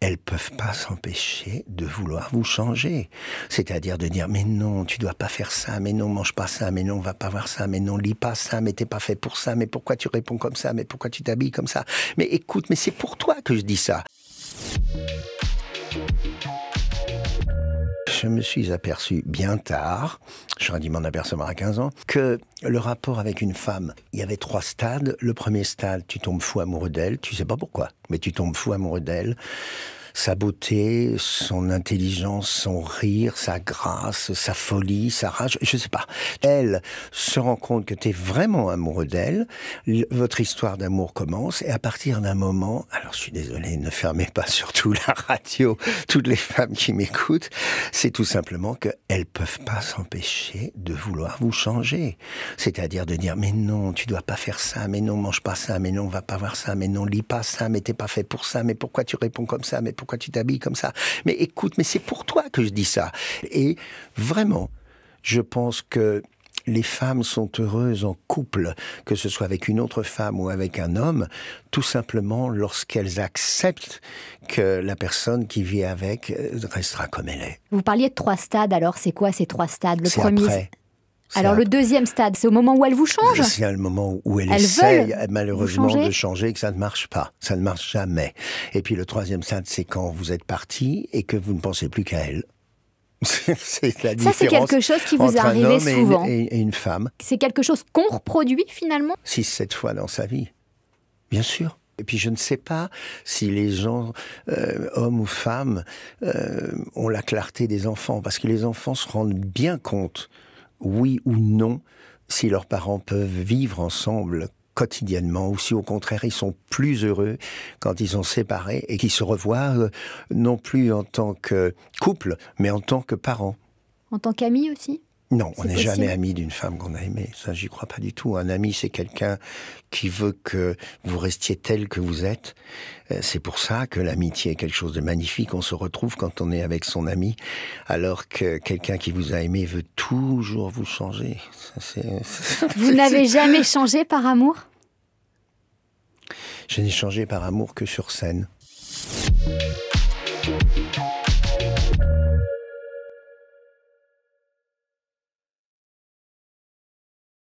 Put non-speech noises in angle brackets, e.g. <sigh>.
elles peuvent pas s'empêcher de vouloir vous changer. C'est-à-dire de dire, mais non, tu dois pas faire ça, mais non, mange pas ça, mais non, va pas voir ça, mais non, lis pas ça, mais t'es pas fait pour ça, mais pourquoi tu réponds comme ça, mais pourquoi tu t'habilles comme ça, mais écoute, mais c'est pour toi que je dis ça. je me suis aperçu bien tard, j'aurais dû m'en apercevoir à 15 ans, que le rapport avec une femme, il y avait trois stades. Le premier stade, tu tombes fou amoureux d'elle, tu sais pas pourquoi, mais tu tombes fou amoureux d'elle sa beauté, son intelligence, son rire, sa grâce, sa folie, sa rage, je sais pas. Elle se rend compte que tu es vraiment amoureux d'elle, votre histoire d'amour commence, et à partir d'un moment, alors je suis désolé, ne fermez pas <laughs> surtout la radio, toutes les femmes qui m'écoutent, c'est tout simplement qu'elles peuvent pas s'empêcher de vouloir vous changer. C'est-à-dire de dire, mais non, tu dois pas faire ça, mais non, mange pas ça, mais non, va pas voir ça, mais non, lis pas ça, mais t'es pas fait pour ça, mais pourquoi tu réponds comme ça, mais pourquoi tu t'habilles comme ça Mais écoute, mais c'est pour toi que je dis ça. Et vraiment, je pense que les femmes sont heureuses en couple, que ce soit avec une autre femme ou avec un homme, tout simplement lorsqu'elles acceptent que la personne qui vit avec restera comme elle est. Vous parliez de trois stades, alors c'est quoi ces trois stades Le premier, alors le deuxième stade, c'est au moment où elle vous change C'est le moment où elle essaye euh, malheureusement de changer et que ça ne marche pas. Ça ne marche jamais. Et puis le troisième stade, c'est quand vous êtes parti et que vous ne pensez plus qu'à elle. <laughs> ça, c'est quelque chose qui vous arrive souvent. Et une, femme. C'est quelque chose qu'on reproduit finalement Six, sept fois dans sa vie. Bien sûr. Et puis je ne sais pas si les gens, euh, hommes ou femmes, euh, ont la clarté des enfants, parce que les enfants se rendent bien compte oui ou non, si leurs parents peuvent vivre ensemble quotidiennement ou si au contraire ils sont plus heureux quand ils sont séparés et qu'ils se revoient euh, non plus en tant que couple mais en tant que parents. En tant qu'amis aussi non, on n'est jamais ami d'une femme qu'on a aimée. Ça, j'y crois pas du tout. Un ami, c'est quelqu'un qui veut que vous restiez tel que vous êtes. Euh, c'est pour ça que l'amitié est quelque chose de magnifique. On se retrouve quand on est avec son ami, alors que quelqu'un qui vous a aimé veut toujours vous changer. <laughs> vous n'avez jamais changé par amour Je n'ai changé par amour que sur scène.